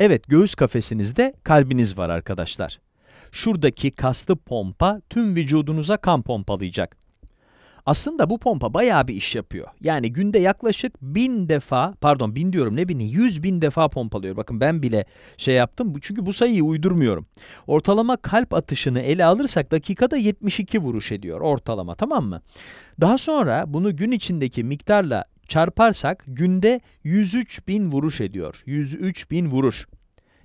Evet göğüs kafesinizde kalbiniz var arkadaşlar. Şuradaki kaslı pompa tüm vücudunuza kan pompalayacak. Aslında bu pompa bayağı bir iş yapıyor. Yani günde yaklaşık bin defa, pardon bin diyorum ne bini, yüz bin defa pompalıyor. Bakın ben bile şey yaptım çünkü bu sayıyı uydurmuyorum. Ortalama kalp atışını ele alırsak dakikada 72 vuruş ediyor ortalama tamam mı? Daha sonra bunu gün içindeki miktarla çarparsak günde 103 bin vuruş ediyor. 103 bin vuruş.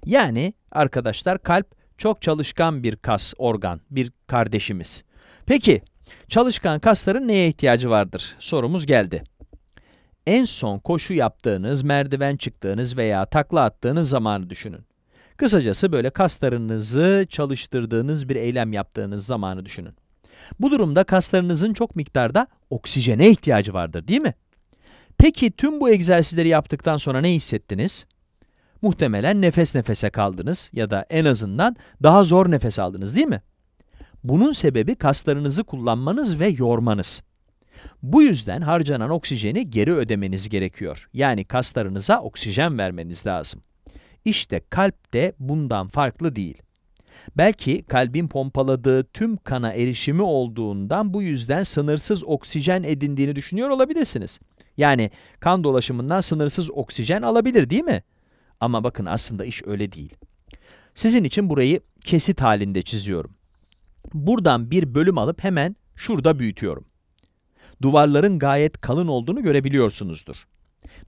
Yani arkadaşlar kalp çok çalışkan bir kas, organ, bir kardeşimiz. Peki çalışkan kasların neye ihtiyacı vardır? Sorumuz geldi. En son koşu yaptığınız, merdiven çıktığınız veya takla attığınız zamanı düşünün. Kısacası böyle kaslarınızı çalıştırdığınız bir eylem yaptığınız zamanı düşünün. Bu durumda kaslarınızın çok miktarda oksijene ihtiyacı vardır değil mi? Peki tüm bu egzersizleri yaptıktan sonra ne hissettiniz? Muhtemelen nefes nefese kaldınız ya da en azından daha zor nefes aldınız değil mi? Bunun sebebi kaslarınızı kullanmanız ve yormanız. Bu yüzden harcanan oksijeni geri ödemeniz gerekiyor. Yani kaslarınıza oksijen vermeniz lazım. İşte kalp de bundan farklı değil. Belki kalbin pompaladığı tüm kana erişimi olduğundan bu yüzden sınırsız oksijen edindiğini düşünüyor olabilirsiniz. Yani kan dolaşımından sınırsız oksijen alabilir değil mi? Ama bakın aslında iş öyle değil. Sizin için burayı kesit halinde çiziyorum. Buradan bir bölüm alıp hemen şurada büyütüyorum. Duvarların gayet kalın olduğunu görebiliyorsunuzdur.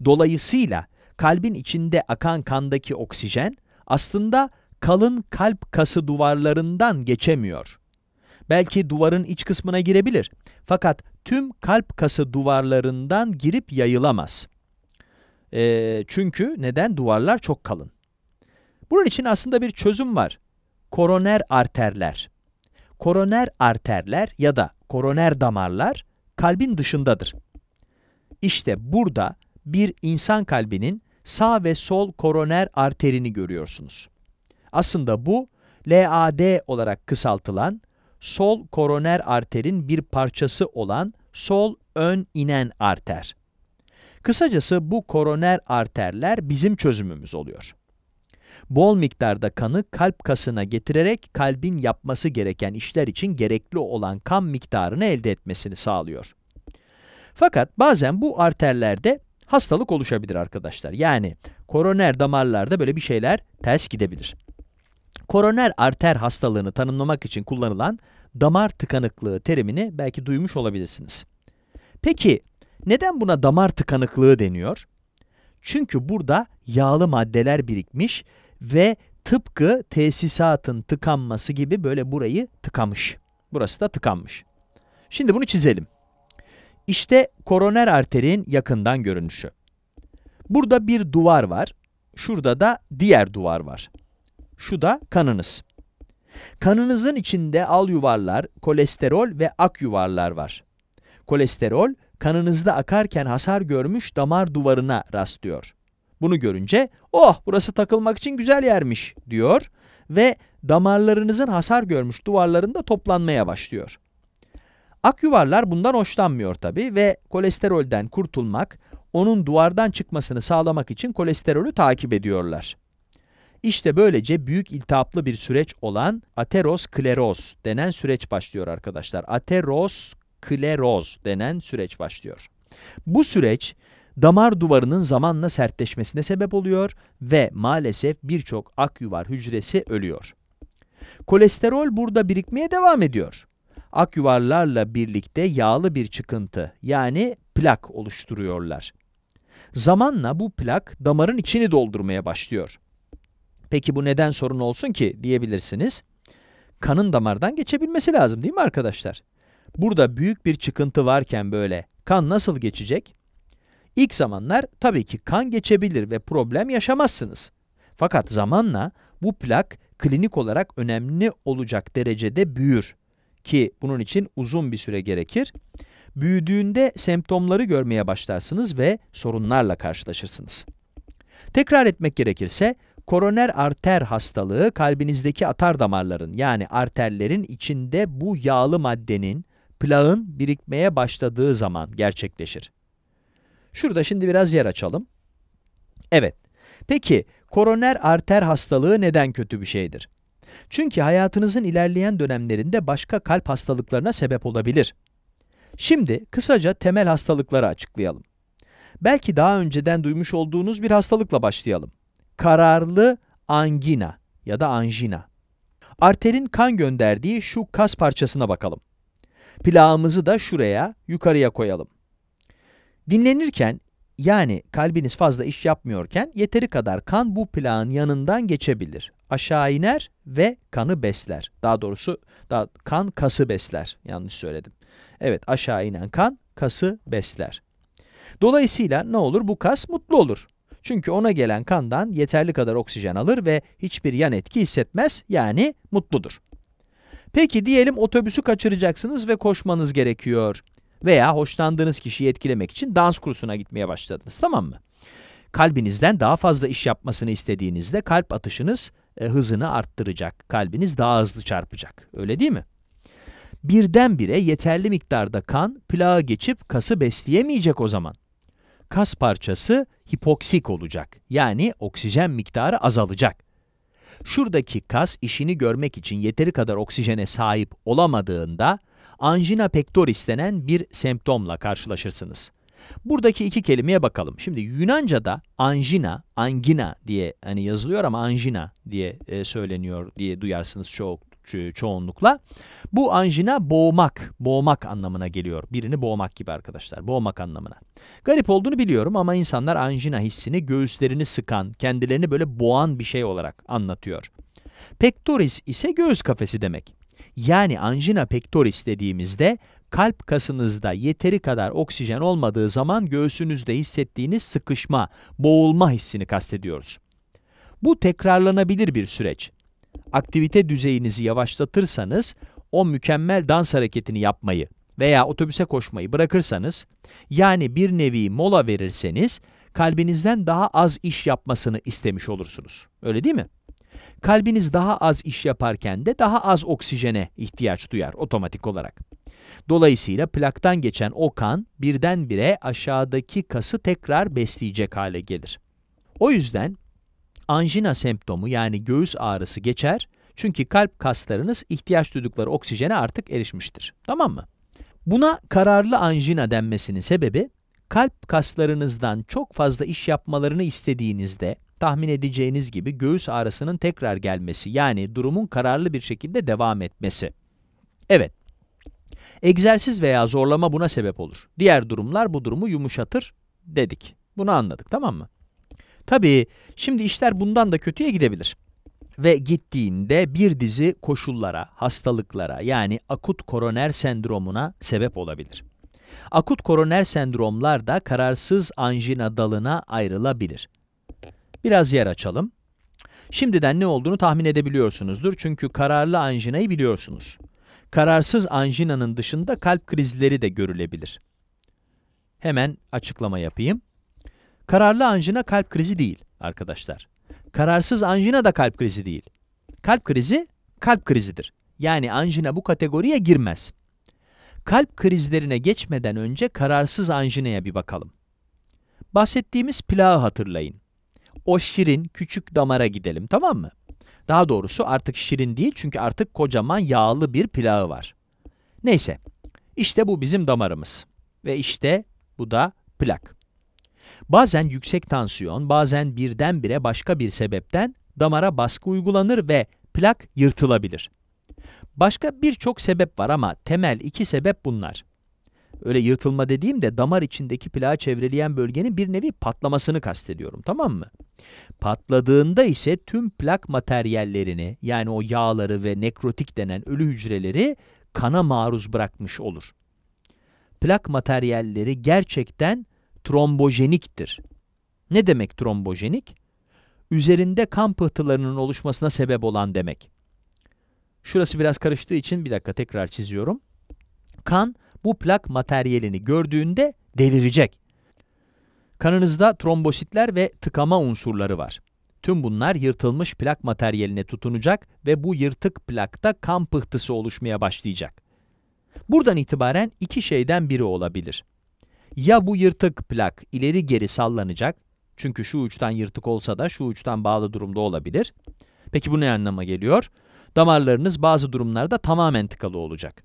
Dolayısıyla kalbin içinde akan kandaki oksijen aslında kalın kalp kası duvarlarından geçemiyor. Belki duvarın iç kısmına girebilir. Fakat tüm kalp kası duvarlarından girip yayılamaz. E, çünkü neden? Duvarlar çok kalın. Bunun için aslında bir çözüm var. Koroner arterler. Koroner arterler ya da koroner damarlar kalbin dışındadır. İşte burada bir insan kalbinin sağ ve sol koroner arterini görüyorsunuz. Aslında bu LAD olarak kısaltılan sol koroner arterin bir parçası olan sol ön inen arter. Kısacası bu koroner arterler bizim çözümümüz oluyor. Bol miktarda kanı kalp kasına getirerek kalbin yapması gereken işler için gerekli olan kan miktarını elde etmesini sağlıyor. Fakat bazen bu arterlerde hastalık oluşabilir arkadaşlar. Yani koroner damarlarda böyle bir şeyler ters gidebilir. Koroner arter hastalığını tanımlamak için kullanılan damar tıkanıklığı terimini belki duymuş olabilirsiniz. Peki neden buna damar tıkanıklığı deniyor? Çünkü burada yağlı maddeler birikmiş ve tıpkı tesisatın tıkanması gibi böyle burayı tıkamış. Burası da tıkanmış. Şimdi bunu çizelim. İşte koroner arterin yakından görünüşü. Burada bir duvar var. Şurada da diğer duvar var. Şu da kanınız. Kanınızın içinde al yuvarlar, kolesterol ve ak yuvarlar var. Kolesterol, kanınızda akarken hasar görmüş damar duvarına rastlıyor. Bunu görünce, oh burası takılmak için güzel yermiş diyor ve damarlarınızın hasar görmüş duvarlarında toplanmaya başlıyor. Ak yuvarlar bundan hoşlanmıyor tabi ve kolesterolden kurtulmak, onun duvardan çıkmasını sağlamak için kolesterolü takip ediyorlar. İşte böylece büyük iltihaplı bir süreç olan ateroskleroz denen süreç başlıyor arkadaşlar. Ateroskleroz denen süreç başlıyor. Bu süreç damar duvarının zamanla sertleşmesine sebep oluyor ve maalesef birçok akyuvar hücresi ölüyor. Kolesterol burada birikmeye devam ediyor. Akyuvarlarla birlikte yağlı bir çıkıntı yani plak oluşturuyorlar. Zamanla bu plak damarın içini doldurmaya başlıyor. Peki bu neden sorun olsun ki diyebilirsiniz. Kanın damardan geçebilmesi lazım değil mi arkadaşlar? Burada büyük bir çıkıntı varken böyle kan nasıl geçecek? İlk zamanlar tabii ki kan geçebilir ve problem yaşamazsınız. Fakat zamanla bu plak klinik olarak önemli olacak derecede büyür ki bunun için uzun bir süre gerekir. Büyüdüğünde semptomları görmeye başlarsınız ve sorunlarla karşılaşırsınız. Tekrar etmek gerekirse Koroner arter hastalığı kalbinizdeki atar damarların yani arterlerin içinde bu yağlı maddenin, plağın birikmeye başladığı zaman gerçekleşir. Şurada şimdi biraz yer açalım. Evet, peki koroner arter hastalığı neden kötü bir şeydir? Çünkü hayatınızın ilerleyen dönemlerinde başka kalp hastalıklarına sebep olabilir. Şimdi kısaca temel hastalıkları açıklayalım. Belki daha önceden duymuş olduğunuz bir hastalıkla başlayalım kararlı angina ya da anjina. Arterin kan gönderdiği şu kas parçasına bakalım. Plağımızı da şuraya, yukarıya koyalım. Dinlenirken, yani kalbiniz fazla iş yapmıyorken, yeteri kadar kan bu plağın yanından geçebilir. Aşağı iner ve kanı besler. Daha doğrusu daha, kan kası besler. Yanlış söyledim. Evet, aşağı inen kan kası besler. Dolayısıyla ne olur? Bu kas mutlu olur. Çünkü ona gelen kandan yeterli kadar oksijen alır ve hiçbir yan etki hissetmez yani mutludur. Peki diyelim otobüsü kaçıracaksınız ve koşmanız gerekiyor. Veya hoşlandığınız kişiyi etkilemek için dans kursuna gitmeye başladınız tamam mı? Kalbinizden daha fazla iş yapmasını istediğinizde kalp atışınız e, hızını arttıracak. Kalbiniz daha hızlı çarpacak. Öyle değil mi? Birdenbire yeterli miktarda kan plağa geçip kası besleyemeyecek o zaman kas parçası hipoksik olacak. Yani oksijen miktarı azalacak. Şuradaki kas işini görmek için yeteri kadar oksijene sahip olamadığında anjina pectoris denen bir semptomla karşılaşırsınız. Buradaki iki kelimeye bakalım. Şimdi Yunanca'da anjina, angina diye hani yazılıyor ama anjina diye e, söyleniyor diye duyarsınız çoğu çoğunlukla. Bu anjina boğmak, boğmak anlamına geliyor. Birini boğmak gibi arkadaşlar, boğmak anlamına. Garip olduğunu biliyorum ama insanlar anjina hissini göğüslerini sıkan, kendilerini böyle boğan bir şey olarak anlatıyor. Pectoris ise göğüs kafesi demek. Yani anjina pectoris dediğimizde kalp kasınızda yeteri kadar oksijen olmadığı zaman göğsünüzde hissettiğiniz sıkışma, boğulma hissini kastediyoruz. Bu tekrarlanabilir bir süreç. Aktivite düzeyinizi yavaşlatırsanız o mükemmel dans hareketini yapmayı veya otobüse koşmayı bırakırsanız, yani bir nevi mola verirseniz, kalbinizden daha az iş yapmasını istemiş olursunuz. Öyle değil mi? Kalbiniz daha az iş yaparken de daha az oksijene ihtiyaç duyar otomatik olarak. Dolayısıyla plaktan geçen o kan birdenbire aşağıdaki kası tekrar besleyecek hale gelir. O yüzden anjina semptomu yani göğüs ağrısı geçer çünkü kalp kaslarınız ihtiyaç duydukları oksijene artık erişmiştir. Tamam mı? Buna kararlı anjina denmesinin sebebi, kalp kaslarınızdan çok fazla iş yapmalarını istediğinizde, tahmin edeceğiniz gibi göğüs ağrısının tekrar gelmesi, yani durumun kararlı bir şekilde devam etmesi. Evet, egzersiz veya zorlama buna sebep olur. Diğer durumlar bu durumu yumuşatır dedik. Bunu anladık, tamam mı? Tabii şimdi işler bundan da kötüye gidebilir ve gittiğinde bir dizi koşullara, hastalıklara yani akut koroner sendromuna sebep olabilir. Akut koroner sendromlar da kararsız anjina dalına ayrılabilir. Biraz yer açalım. Şimdiden ne olduğunu tahmin edebiliyorsunuzdur çünkü kararlı anjinayı biliyorsunuz. Kararsız anjinanın dışında kalp krizleri de görülebilir. Hemen açıklama yapayım. Kararlı anjina kalp krizi değil arkadaşlar. Kararsız anjina da kalp krizi değil. Kalp krizi kalp krizidir. Yani anjina bu kategoriye girmez. Kalp krizlerine geçmeden önce kararsız anjinaya bir bakalım. Bahsettiğimiz plağı hatırlayın. O şirin küçük damara gidelim tamam mı? Daha doğrusu artık şirin değil çünkü artık kocaman yağlı bir plağı var. Neyse, işte bu bizim damarımız ve işte bu da plak. Bazen yüksek tansiyon, bazen birdenbire başka bir sebepten damara baskı uygulanır ve plak yırtılabilir. Başka birçok sebep var ama temel iki sebep bunlar. Öyle yırtılma dediğimde damar içindeki plağı çevreleyen bölgenin bir nevi patlamasını kastediyorum tamam mı? Patladığında ise tüm plak materyallerini yani o yağları ve nekrotik denen ölü hücreleri kana maruz bırakmış olur. Plak materyalleri gerçekten trombojeniktir. Ne demek trombojenik? Üzerinde kan pıhtılarının oluşmasına sebep olan demek. Şurası biraz karıştığı için bir dakika tekrar çiziyorum. Kan bu plak materyalini gördüğünde delirecek. Kanınızda trombositler ve tıkama unsurları var. Tüm bunlar yırtılmış plak materyaline tutunacak ve bu yırtık plakta kan pıhtısı oluşmaya başlayacak. Buradan itibaren iki şeyden biri olabilir. Ya bu yırtık plak ileri geri sallanacak, çünkü şu uçtan yırtık olsa da şu uçtan bağlı durumda olabilir. Peki bu ne anlama geliyor? Damarlarınız bazı durumlarda tamamen tıkalı olacak.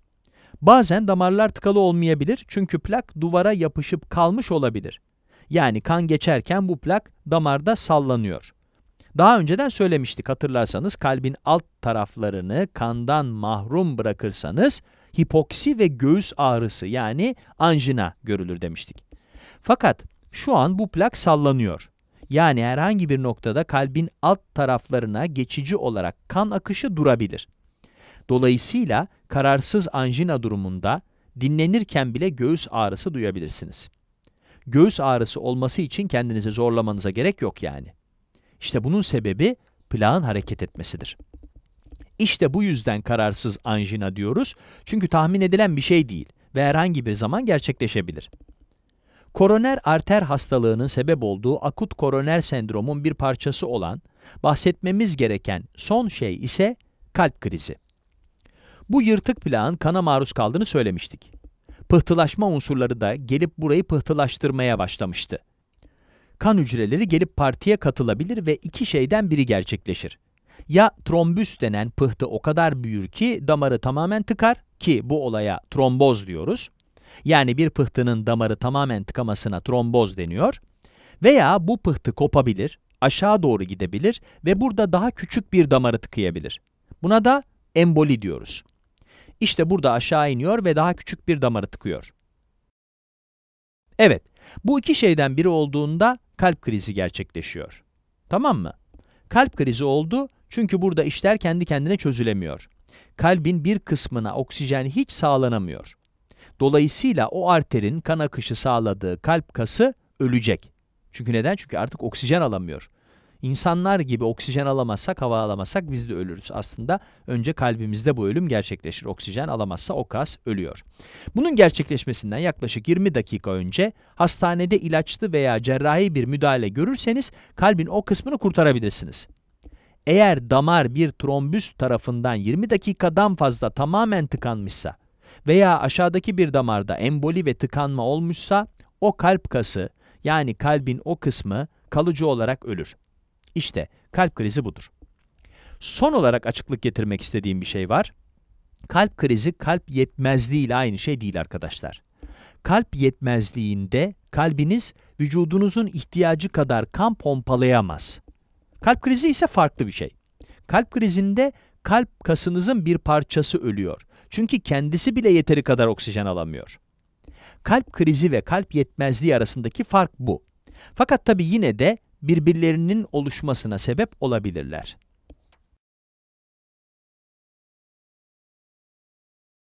Bazen damarlar tıkalı olmayabilir çünkü plak duvara yapışıp kalmış olabilir. Yani kan geçerken bu plak damarda sallanıyor. Daha önceden söylemiştik hatırlarsanız kalbin alt taraflarını kandan mahrum bırakırsanız hipoksi ve göğüs ağrısı yani anjina görülür demiştik. Fakat şu an bu plak sallanıyor. Yani herhangi bir noktada kalbin alt taraflarına geçici olarak kan akışı durabilir. Dolayısıyla kararsız anjina durumunda dinlenirken bile göğüs ağrısı duyabilirsiniz. Göğüs ağrısı olması için kendinizi zorlamanıza gerek yok yani. İşte bunun sebebi plağın hareket etmesidir. İşte bu yüzden kararsız anjina diyoruz. Çünkü tahmin edilen bir şey değil ve herhangi bir zaman gerçekleşebilir. Koroner arter hastalığının sebep olduğu akut koroner sendromun bir parçası olan, bahsetmemiz gereken son şey ise kalp krizi. Bu yırtık plağın kana maruz kaldığını söylemiştik. Pıhtılaşma unsurları da gelip burayı pıhtılaştırmaya başlamıştı. Kan hücreleri gelip partiye katılabilir ve iki şeyden biri gerçekleşir. Ya trombüs denen pıhtı o kadar büyür ki damarı tamamen tıkar ki bu olaya tromboz diyoruz. Yani bir pıhtının damarı tamamen tıkamasına tromboz deniyor. Veya bu pıhtı kopabilir, aşağı doğru gidebilir ve burada daha küçük bir damarı tıkayabilir. Buna da emboli diyoruz. İşte burada aşağı iniyor ve daha küçük bir damarı tıkıyor. Evet, bu iki şeyden biri olduğunda kalp krizi gerçekleşiyor. Tamam mı? Kalp krizi oldu çünkü burada işler kendi kendine çözülemiyor. Kalbin bir kısmına oksijen hiç sağlanamıyor. Dolayısıyla o arterin kan akışı sağladığı kalp kası ölecek. Çünkü neden? Çünkü artık oksijen alamıyor. İnsanlar gibi oksijen alamazsak, hava alamazsak biz de ölürüz. Aslında önce kalbimizde bu ölüm gerçekleşir. Oksijen alamazsa o kas ölüyor. Bunun gerçekleşmesinden yaklaşık 20 dakika önce hastanede ilaçlı veya cerrahi bir müdahale görürseniz kalbin o kısmını kurtarabilirsiniz. Eğer damar bir trombüs tarafından 20 dakikadan fazla tamamen tıkanmışsa veya aşağıdaki bir damarda emboli ve tıkanma olmuşsa o kalp kası yani kalbin o kısmı kalıcı olarak ölür. İşte kalp krizi budur. Son olarak açıklık getirmek istediğim bir şey var. Kalp krizi kalp yetmezliği ile aynı şey değil arkadaşlar. Kalp yetmezliğinde kalbiniz vücudunuzun ihtiyacı kadar kan pompalayamaz. Kalp krizi ise farklı bir şey. Kalp krizinde kalp kasınızın bir parçası ölüyor. Çünkü kendisi bile yeteri kadar oksijen alamıyor. Kalp krizi ve kalp yetmezliği arasındaki fark bu. Fakat tabi yine de birbirlerinin oluşmasına sebep olabilirler.